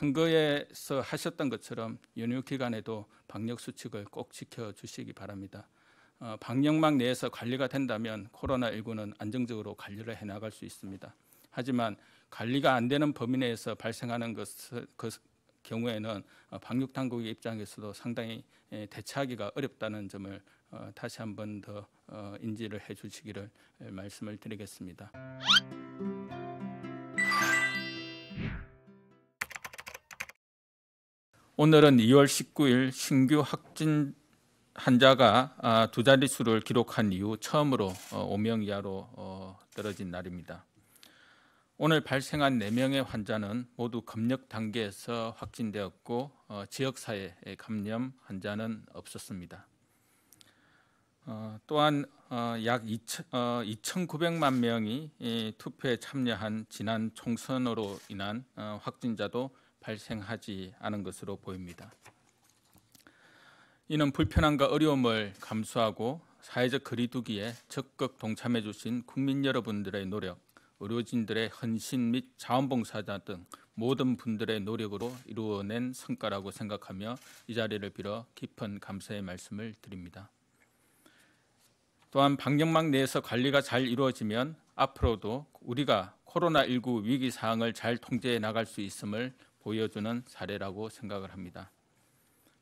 선거에서 하셨던 것처럼 연휴 기간에도 방역 수칙을 꼭 지켜 주시기 바랍니다. 어, 방역망 내에서 관리가 된다면 코로나19는 안정적으로 관리를 해나갈 수 있습니다. 하지만 관리가 안 되는 범위 내에서 발생하는 것, 그 경우에는 어, 방역 당국의 입장에서도 상당히 대처하기가 어렵다는 점을 어, 다시 한번더 어, 인지를 해주시기를 말씀을 드리겠습니다. 오늘은 2월 19일 신규 확진 환자가 아, 두 자릿수를 기록한 이후 처음으로 5명 어, 이하로 어, 떨어진 날입니다. 오늘 발생한 4명의 환자는 모두 검역 단계에서 확진되었고 어, 지역사회 감염 환자는 없었습니다. 또한 약 2,900만 명이 투표에 참여한 지난 총선으로 인한 확진자도 발생하지 않은 것으로 보입니다. 이는 불편함과 어려움을 감수하고 사회적 거리두기에 적극 동참해 주신 국민 여러분들의 노력, 의료진들의 헌신 및 자원봉사자 등 모든 분들의 노력으로 이루어낸 성과라고 생각하며 이 자리를 빌어 깊은 감사의 말씀을 드립니다. 또한 방역망 내에서 관리가 잘 이루어지면 앞으로도 우리가 코로나19 위기 상황을 잘 통제해 나갈 수 있음을 보여주는 사례라고 생각을 합니다.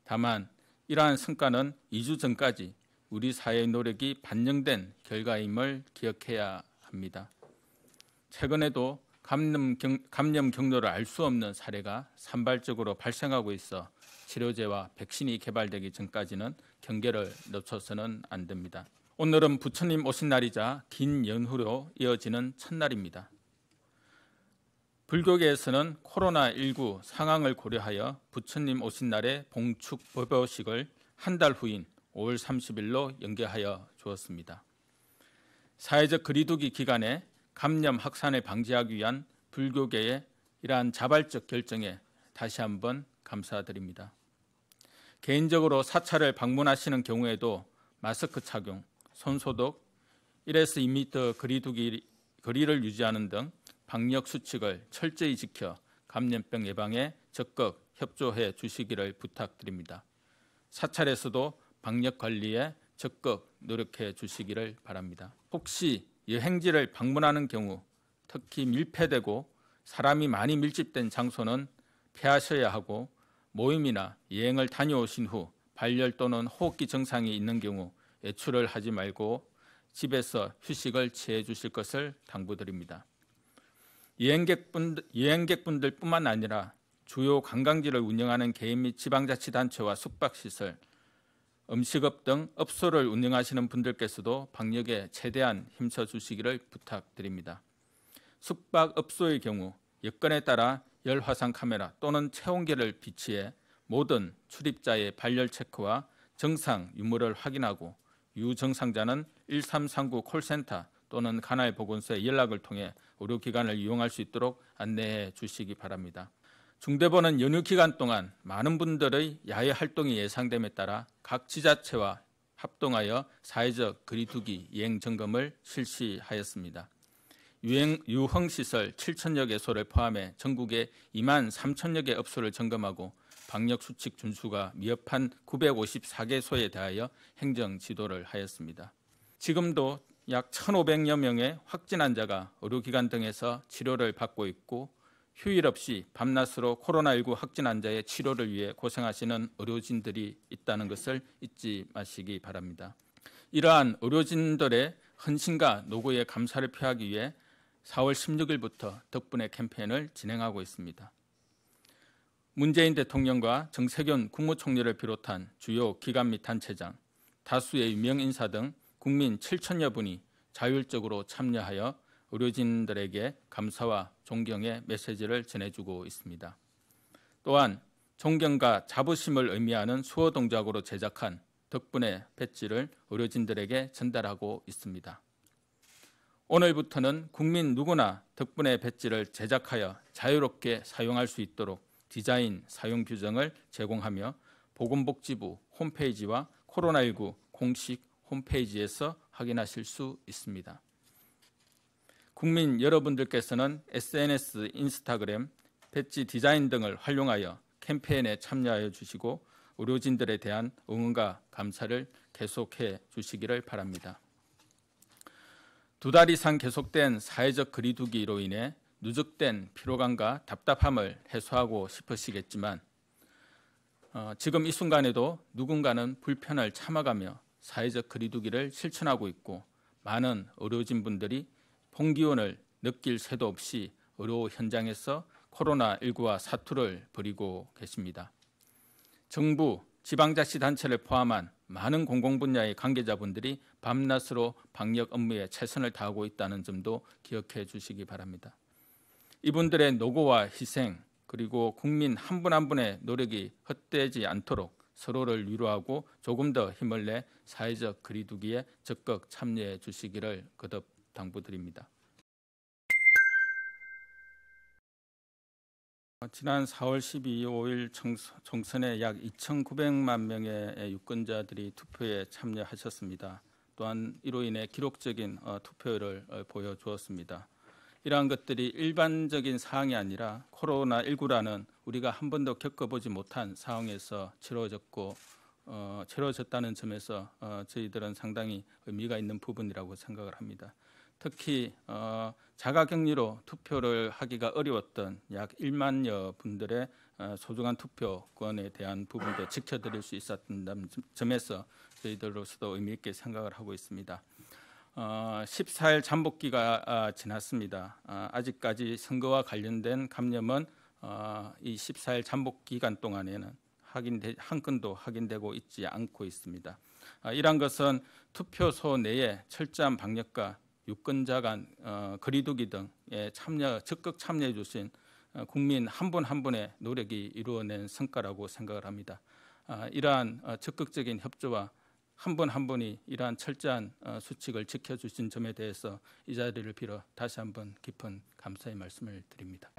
다만 이러한 성과는 2주 전까지 우리 사회의 노력이 반영된 결과임을 기억해야 합니다. 최근에도 감염, 경, 로를 알 수 없는 사례가 산발적으로 발생하고 있어 치료제와 백신이 개발되기 전까지는 경계를 놓쳐서는 안 됩니다. 오늘은 부처님 오신 날이자 긴 연후로 이어지는 첫날입니다. 불교계에서는 코로나19 상황을 고려하여 부처님 오신 날의 봉축 법요식을 한 달 후인 5월 30일로 연계하여 주었습니다. 사회적 거리두기 기간에 감염 확산을 방지하기 위한 불교계의 이러한 자발적 결정에 다시 한번 감사드립니다. 개인적으로 사찰을 방문하시는 경우에도 마스크 착용, 손소독, 1에서 2m 거리두기 거리를 유지하는 등 방역 수칙을 철저히 지켜 감염병 예방에 적극 협조해 주시기를 부탁드립니다. 사찰에서도 방역 관리에 적극 노력해 주시기를 바랍니다. 혹시 여행지를 방문하는 경우 특히 밀폐되고 사람이 많이 밀집된 장소는 피하셔야 하고 모임이나 여행을 다녀오신 후 발열 또는 호흡기 증상이 있는 경우 외출을 하지 말고 집에서 휴식을 취해 주실 것을 당부드립니다. 여행객분, 여행객분들뿐만 아니라 주요 관광지를 운영하는 개인 및 지방자치단체와 숙박시설, 음식업 등 업소를 운영하시는 분들께서도 방역에 최대한 힘써 주시기를 부탁드립니다. 숙박업소의 경우 여건에 따라 열화상 카메라 또는 체온계를 비치해 모든 출입자의 발열 체크와 정상 유무를 확인하고 유정상자는 1339 콜센터 또는 가나의 보건소에 연락을 통해 의료기관을 이용할 수 있도록 안내해 주시기 바랍니다. 중대본은 연휴 기간 동안 많은 분들의 야외 활동이 예상됨에 따라 각 지자체와 합동하여 사회적 거리두기 이행 점검을 실시하였습니다. 유행, 유흥시설 7천여 개소를 포함해 전국에 2만 3천여 개 업소를 점검하고 방역수칙 준수가 미흡한 954개소에 대하여 행정지도를 하였습니다. 지금도 약 1,500여 명의 확진 환자가 의료기관 등에서 치료를 받고 있고 휴일 없이 밤낮으로 코로나19 확진 환자의 치료를 위해 고생하시는 의료진들이 있다는 것을 잊지 마시기 바랍니다. 이러한 의료진들의 헌신과 노고에 감사를 표하기 위해 4월 16일부터 덕분에 캠페인을 진행하고 있습니다. 문재인 대통령과 정세균 국무총리를 비롯한 주요 기관 및 단체장, 다수의 유명 인사 등 국민 7천여 분이 자율적으로 참여하여 의료진들에게 감사와 존경의 메시지를 전해주고 있습니다. 또한 존경과 자부심을 의미하는 수호 동작으로 제작한 덕분에 배지를 의료진들에게 전달하고 있습니다. 오늘부터는 국민 누구나 덕분에 배지를 제작하여 자유롭게 사용할 수 있도록 디자인 사용 규정을 제공하며 보건복지부 홈페이지와 코로나19 공식 홈페이지에서 확인하실 수 있습니다. 국민 여러분들께서는 SNS, 인스타그램, 배지 디자인 등을 활용하여 캠페인에 참여하여 주시고 의료진들에 대한 응원과 감사를 계속해 주시기를 바랍니다. 두 달 이상 계속된 사회적 거리두기로 인해 누적된 피로감과 답답함을 해소하고 싶으시겠지만 어, 지금 이 순간에도 누군가는 불편을 참아가며 사회적 거리두기를 실천하고 있고 많은 의료진 분들이 봄기운을 느낄 새도 없이 의료 현장에서 코로나19와 사투를 벌이고 계십니다. 정부, 지방자치단체를 포함한 많은 공공분야의 관계자분들이 밤낮으로 방역 업무에 최선을 다하고 있다는 점도 기억해 주시기 바랍니다. 이분들의 노고와 희생 그리고 국민 한 분한 한 분의 노력이 헛되지 않도록 서로를 위로하고 조금 더 힘을 내 사회적 거리두기에 적극 참여해 주시기를 거듭 당부드립니다. 지난 4월 1 2일 총선에 약 2,900만 명의 유권자들이 투표에 참여하셨습니다. 또한 이로 인해 기록적인 어, 투표율을 어, 보여주었습니다. 이러한 것들이 일반적인 사항이 아니라 코로나19라는 우리가 한 번도 겪어보지 못한 상황에서 치러졌고 어, 치러졌다는 점에서 어, 저희들은 상당히 의미가 있는 부분이라고 생각을 합니다. 특히 어, 자가격리로 투표를 하기가 어려웠던 약 1만여 분들의 어, 소중한 투표권에 대한 부분도 지켜드릴 수 있었던 점에서 저희들로서도 의미 있게 생각을 하고 있습니다. 14일 어, 잠복기가 아, 지났습니다. 아, 아직까지 선거와 관련된 감염은 어, 이 14일 잠복 기간 동안에는 확인돼 한 건도 확인되고 있지 않고 있습니다. 아, 이러 것은 투표소 내에 철저한 방역과 유권자 간 어, 거리두기 등에 참여 적극 참여해 주신 국민 한 분한 한 분의 노력이 이루어낸 성과라고 생각을 합니다. 이러한 적극적인 협조와 한 분한 한 분이 이러한 철저한 어, 수칙을 지켜주신 점에 대해서 이 자리를 빌어 다시 한번 깊은 감사의 말씀을 드립니다.